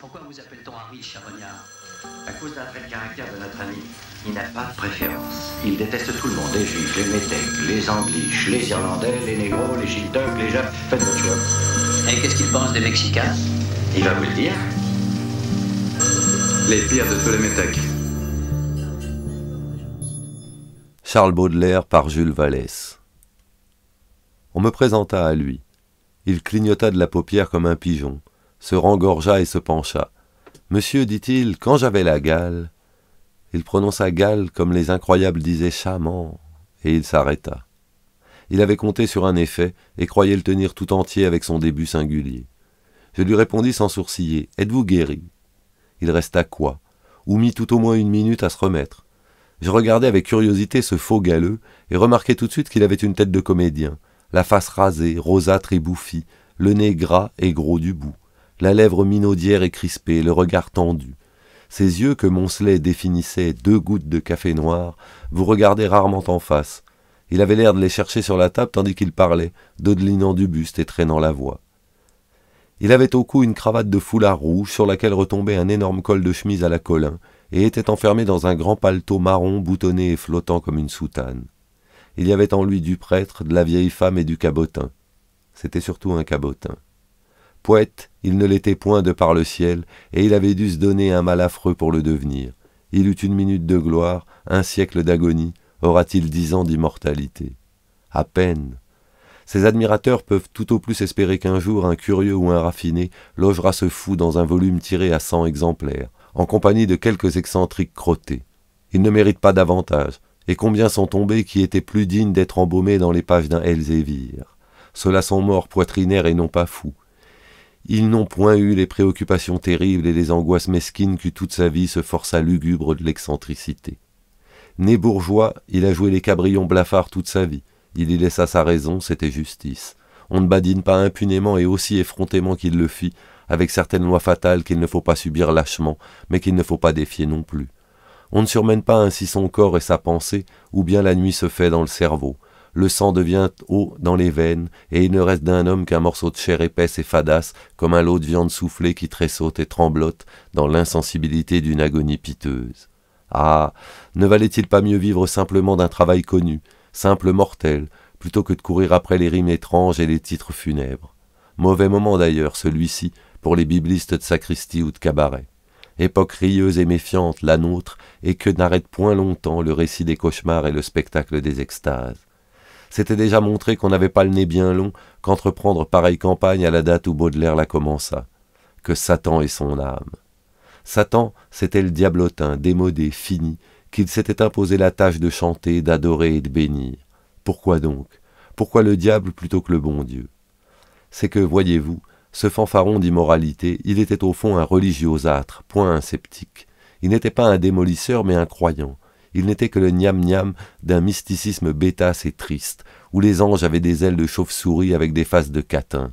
Pourquoi vous appelle-t-on riche, Charognard À cause d'un trait de caractère de notre ami. Il n'a pas de préférence. Il déteste tout le monde, les juifs, les métèques, les angliches, les irlandais, les négros, les chiltocs, les japs, faites votre choix. Et qu'est-ce qu'il pense des mexicains Il va vous le dire. Les pires de tous les métèques. Charles Baudelaire par Jules Vallès. On me présenta à lui. Il clignota de la paupière comme un pigeon se rengorgea et se pencha. Monsieur, dit-il, quand j'avais la gale. Il prononça gale comme les incroyables disaient chamant, et il s'arrêta. Il avait compté sur un effet et croyait le tenir tout entier avec son début singulier. Je lui répondis sans sourciller Êtes-vous guéri Il resta quoi Ou mit tout au moins une minute à se remettre. Je regardais avec curiosité ce faux galeux et remarquai tout de suite qu'il avait une tête de comédien, la face rasée, rosâtre et bouffie, le nez gras et gros du bout la lèvre minaudière et crispée, le regard tendu. Ses yeux que Moncelet définissait deux gouttes de café noir vous regardaient rarement en face. Il avait l'air de les chercher sur la table tandis qu'il parlait, dodelinant du buste et traînant la voix. Il avait au cou une cravate de foulard rouge sur laquelle retombait un énorme col de chemise à la colin et était enfermé dans un grand paletot marron boutonné et flottant comme une soutane. Il y avait en lui du prêtre, de la vieille femme et du cabotin. C'était surtout un cabotin. Poète, il ne l'était point de par le ciel, et il avait dû se donner un mal affreux pour le devenir. Il eut une minute de gloire, un siècle d'agonie, aura-t-il dix ans d'immortalité À peine. Ses admirateurs peuvent tout au plus espérer qu'un jour un curieux ou un raffiné logera ce fou dans un volume tiré à cent exemplaires, en compagnie de quelques excentriques crottés. Il ne mérite pas davantage, et combien sont tombés qui étaient plus dignes d'être embaumés dans les pages d'un Elzévir. Ceux-là sont morts poitrinaires et non pas fous, ils n'ont point eu les préoccupations terribles et les angoisses mesquines que toute sa vie se força lugubre de l'excentricité. Né bourgeois, il a joué les cabrillons blafards toute sa vie. Il y laissa sa raison, c'était justice. On ne badine pas impunément et aussi effrontément qu'il le fit, avec certaines lois fatales qu'il ne faut pas subir lâchement, mais qu'il ne faut pas défier non plus. On ne surmène pas ainsi son corps et sa pensée, ou bien la nuit se fait dans le cerveau, le sang devient haut dans les veines, et il ne reste d'un homme qu'un morceau de chair épaisse et fadasse, comme un lot de viande soufflée qui tressaute et tremblote dans l'insensibilité d'une agonie piteuse. Ah. Ne valait il pas mieux vivre simplement d'un travail connu, simple mortel, plutôt que de courir après les rimes étranges et les titres funèbres. Mauvais moment d'ailleurs, celui-ci, pour les biblistes de sacristie ou de cabaret. Époque rieuse et méfiante, la nôtre, et que n'arrête point longtemps le récit des cauchemars et le spectacle des extases. C'était déjà montré qu'on n'avait pas le nez bien long qu'entreprendre pareille campagne à la date où Baudelaire la commença. Que Satan et son âme. Satan, c'était le diablotin, démodé, fini, qu'il s'était imposé la tâche de chanter, d'adorer et de bénir. Pourquoi donc Pourquoi le diable plutôt que le bon Dieu C'est que, voyez-vous, ce fanfaron d'immoralité, il était au fond un religiosâtre, point un sceptique. Il n'était pas un démolisseur mais un croyant il n'était que le niam-niam d'un mysticisme bêtasse et triste, où les anges avaient des ailes de chauve-souris avec des faces de catin.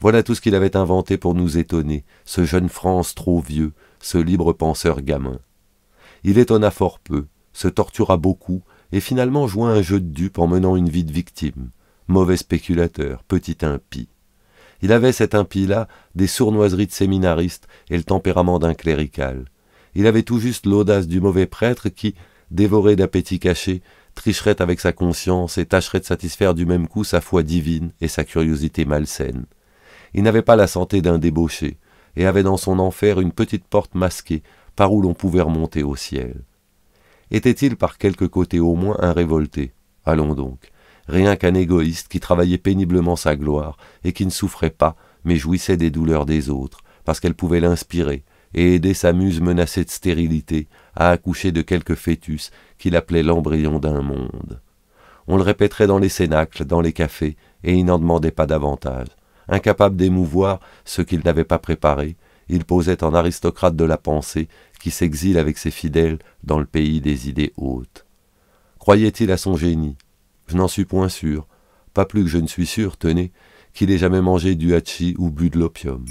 Voilà tout ce qu'il avait inventé pour nous étonner, ce jeune France trop vieux, ce libre penseur gamin. Il étonna fort peu, se tortura beaucoup, et finalement joua un jeu de dupe en menant une vie de victime. Mauvais spéculateur, petit impie. Il avait cet impie-là des sournoiseries de séminariste et le tempérament d'un clérical. Il avait tout juste l'audace du mauvais prêtre qui, dévoré d'appétit caché, tricherait avec sa conscience et tâcherait de satisfaire du même coup sa foi divine et sa curiosité malsaine. Il n'avait pas la santé d'un débauché, et avait dans son enfer une petite porte masquée par où l'on pouvait remonter au ciel. Était-il par quelque côté au moins un révolté Allons donc, rien qu'un égoïste qui travaillait péniblement sa gloire et qui ne souffrait pas, mais jouissait des douleurs des autres, parce qu'elles pouvaient l'inspirer et aider sa muse menacée de stérilité à accoucher de quelque fœtus qu'il appelait l'embryon d'un monde. On le répéterait dans les cénacles, dans les cafés, et il n'en demandait pas davantage. Incapable d'émouvoir ce qu'il n'avait pas préparé, il posait en aristocrate de la pensée qui s'exile avec ses fidèles dans le pays des idées hautes. Croyait-il à son génie Je n'en suis point sûr, pas plus que je ne suis sûr, tenez, qu'il ait jamais mangé du hachi ou bu de l'opium.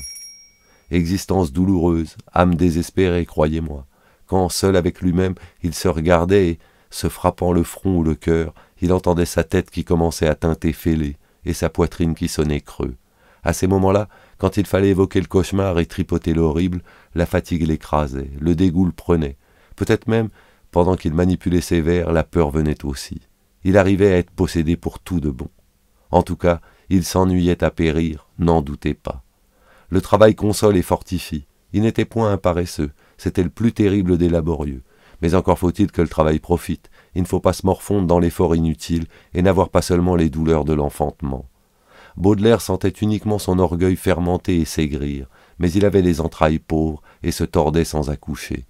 Existence douloureuse, âme désespérée, croyez-moi quand, seul avec lui-même, il se regardait et, se frappant le front ou le cœur, il entendait sa tête qui commençait à teinter fêlée et sa poitrine qui sonnait creux. À ces moments-là, quand il fallait évoquer le cauchemar et tripoter l'horrible, la fatigue l'écrasait, le dégoût le prenait. Peut-être même, pendant qu'il manipulait ses vers, la peur venait aussi. Il arrivait à être possédé pour tout de bon. En tout cas, il s'ennuyait à périr, n'en doutez pas. Le travail console et fortifie. Il n'était point un paresseux, c'était le plus terrible des laborieux. Mais encore faut-il que le travail profite. Il ne faut pas se morfondre dans l'effort inutile et n'avoir pas seulement les douleurs de l'enfantement. Baudelaire sentait uniquement son orgueil fermenter et s'aigrir, mais il avait les entrailles pauvres et se tordait sans accoucher.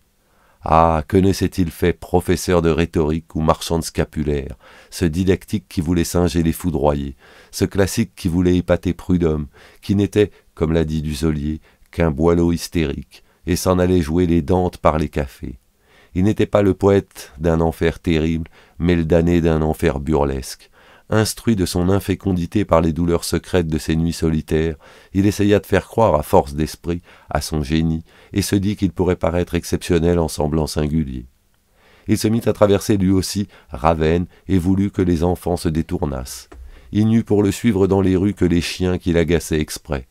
Ah, que ne s'est-il fait professeur de rhétorique ou marchand de scapulaire, ce didactique qui voulait singer les foudroyés, ce classique qui voulait épater Prudhomme, qui n'était, comme l'a dit Duzolier, qu'un boileau hystérique, et s'en allait jouer les dantes par les cafés. Il n'était pas le poète d'un enfer terrible, mais le damné d'un enfer burlesque. Instruit de son infécondité par les douleurs secrètes de ses nuits solitaires, il essaya de faire croire, à force d'esprit, à son génie, et se dit qu'il pourrait paraître exceptionnel en semblant singulier. Il se mit à traverser lui aussi Ravenne et voulut que les enfants se détournassent. Il n'eut pour le suivre dans les rues que les chiens qui l'agaçaient exprès.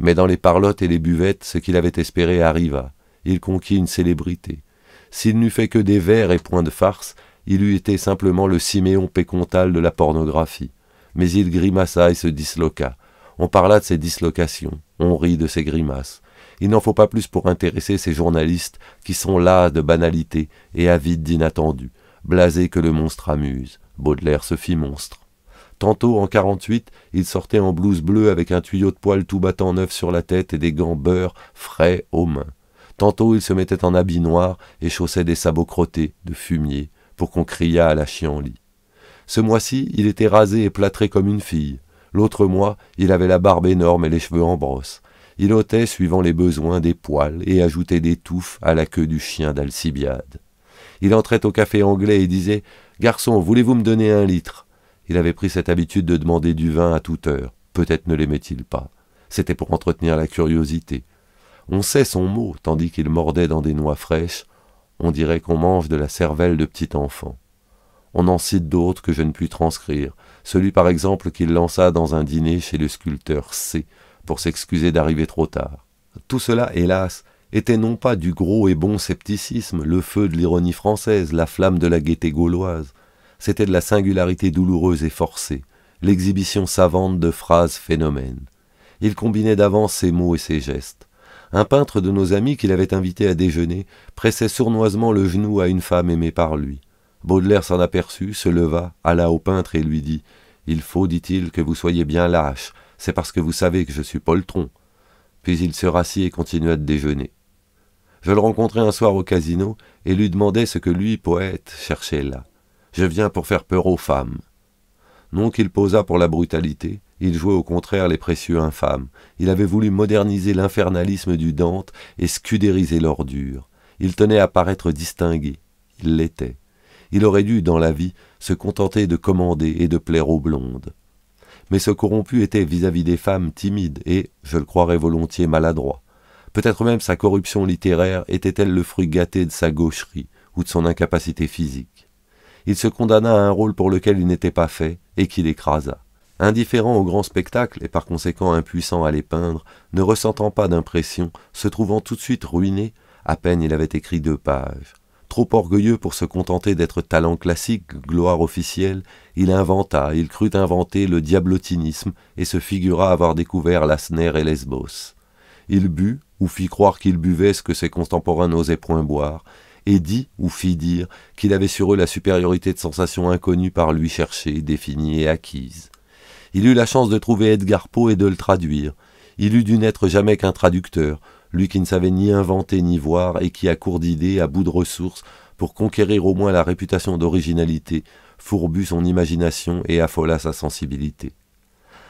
Mais dans les parlottes et les buvettes, ce qu'il avait espéré arriva. Il conquit une célébrité. S'il n'eût fait que des vers et points de farce, il eût été simplement le Siméon Pécontal de la pornographie. Mais il grimaça et se disloqua. On parla de ses dislocations, on rit de ses grimaces. Il n'en faut pas plus pour intéresser ces journalistes qui sont là de banalité et avides d'inattendus, blasés que le monstre amuse. Baudelaire se fit monstre. Tantôt, en 48, il sortait en blouse bleue avec un tuyau de poil tout battant neuf sur la tête et des gants beurre frais aux mains. Tantôt, il se mettait en habit noir et chaussait des sabots crottés, de fumier, pour qu'on criât à la chien lit. Ce mois-ci, il était rasé et plâtré comme une fille. L'autre mois, il avait la barbe énorme et les cheveux en brosse. Il ôtait, suivant les besoins, des poils et ajoutait des touffes à la queue du chien d'Alcibiade. Il entrait au café anglais et disait Garçon, voulez-vous me donner un litre il avait pris cette habitude de demander du vin à toute heure. Peut-être ne l'aimait-il pas. C'était pour entretenir la curiosité. On sait son mot, tandis qu'il mordait dans des noix fraîches. On dirait qu'on mange de la cervelle de petit enfant. On en cite d'autres que je ne puis transcrire. Celui, par exemple, qu'il lança dans un dîner chez le sculpteur C pour s'excuser d'arriver trop tard. Tout cela, hélas, était non pas du gros et bon scepticisme, le feu de l'ironie française, la flamme de la gaieté gauloise, c'était de la singularité douloureuse et forcée, l'exhibition savante de phrases phénomènes. Il combinait d'avance ses mots et ses gestes. Un peintre de nos amis qu'il avait invité à déjeuner pressait sournoisement le genou à une femme aimée par lui. Baudelaire s'en aperçut, se leva, alla au peintre et lui dit Il faut, dit-il, que vous soyez bien lâche, c'est parce que vous savez que je suis poltron. Puis il se rassit et continua de déjeuner. Je le rencontrai un soir au casino et lui demandai ce que lui, poète, cherchait là. Je viens pour faire peur aux femmes. Non qu'il posât pour la brutalité, il jouait au contraire les précieux infâmes. Il avait voulu moderniser l'infernalisme du Dante et scudériser l'ordure. Il tenait à paraître distingué. Il l'était. Il aurait dû, dans la vie, se contenter de commander et de plaire aux blondes. Mais ce corrompu était vis-à-vis -vis des femmes timide et, je le croirais volontiers, maladroit. Peut-être même sa corruption littéraire était-elle le fruit gâté de sa gaucherie ou de son incapacité physique il se condamna à un rôle pour lequel il n'était pas fait et qu'il écrasa. Indifférent au grand spectacle et par conséquent impuissant à les peindre, ne ressentant pas d'impression, se trouvant tout de suite ruiné, à peine il avait écrit deux pages. Trop orgueilleux pour se contenter d'être talent classique, gloire officielle, il inventa, il crut inventer le diablotinisme et se figura avoir découvert l'asner et Lesbos. Il but, ou fit croire qu'il buvait ce que ses contemporains n'osaient point boire, et dit ou fit dire qu'il avait sur eux la supériorité de sensations inconnues par lui cherchées, définies et acquises. Il eut la chance de trouver Edgar Poe et de le traduire. Il eut dû n'être jamais qu'un traducteur, lui qui ne savait ni inventer ni voir et qui, à court d'idées, à bout de ressources, pour conquérir au moins la réputation d'originalité, fourbu son imagination et affola sa sensibilité.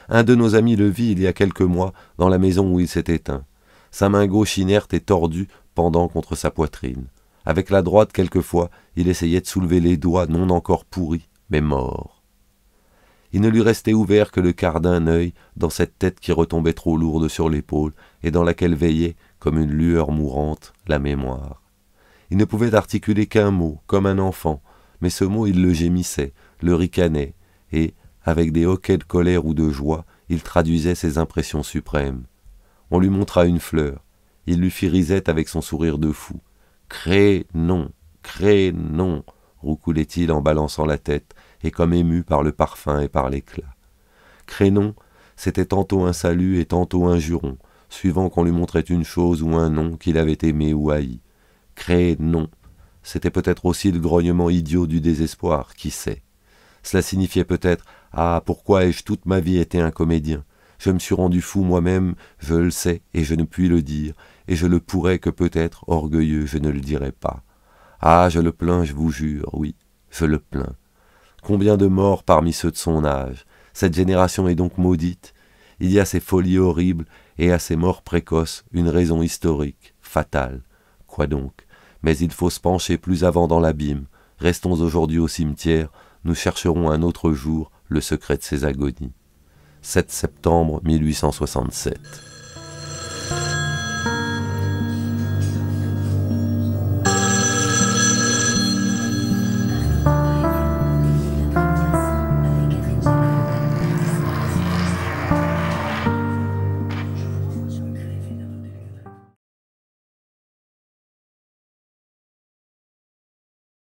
Un de nos amis le vit il y a quelques mois dans la maison où il s'est éteint. Sa main gauche inerte et tordue pendant contre sa poitrine. Avec la droite, quelquefois, il essayait de soulever les doigts non encore pourris, mais morts. Il ne lui restait ouvert que le quart d'un œil dans cette tête qui retombait trop lourde sur l'épaule et dans laquelle veillait, comme une lueur mourante, la mémoire. Il ne pouvait articuler qu'un mot, comme un enfant, mais ce mot il le gémissait, le ricanait, et, avec des hoquets de colère ou de joie, il traduisait ses impressions suprêmes. On lui montra une fleur, il lui fit risette avec son sourire de fou, Cré-non Cré-non roucoulait-il en balançant la tête, et comme ému par le parfum et par l'éclat. Cré-non c'était tantôt un salut et tantôt un juron, suivant qu'on lui montrait une chose ou un nom qu'il avait aimé ou haï. Cré-non c'était peut-être aussi le grognement idiot du désespoir, qui sait. Cela signifiait peut-être Ah, pourquoi ai-je toute ma vie été un comédien Je me suis rendu fou moi-même, je le sais, et je ne puis le dire, et je le pourrais que peut-être, orgueilleux, je ne le dirai pas. Ah, je le plains, je vous jure, oui, je le plains. Combien de morts parmi ceux de son âge Cette génération est donc maudite. Il y a ces folies horribles et à ces morts précoces une raison historique, fatale. Quoi donc Mais il faut se pencher plus avant dans l'abîme. Restons aujourd'hui au cimetière, nous chercherons un autre jour le secret de ces agonies. 7 septembre 1867.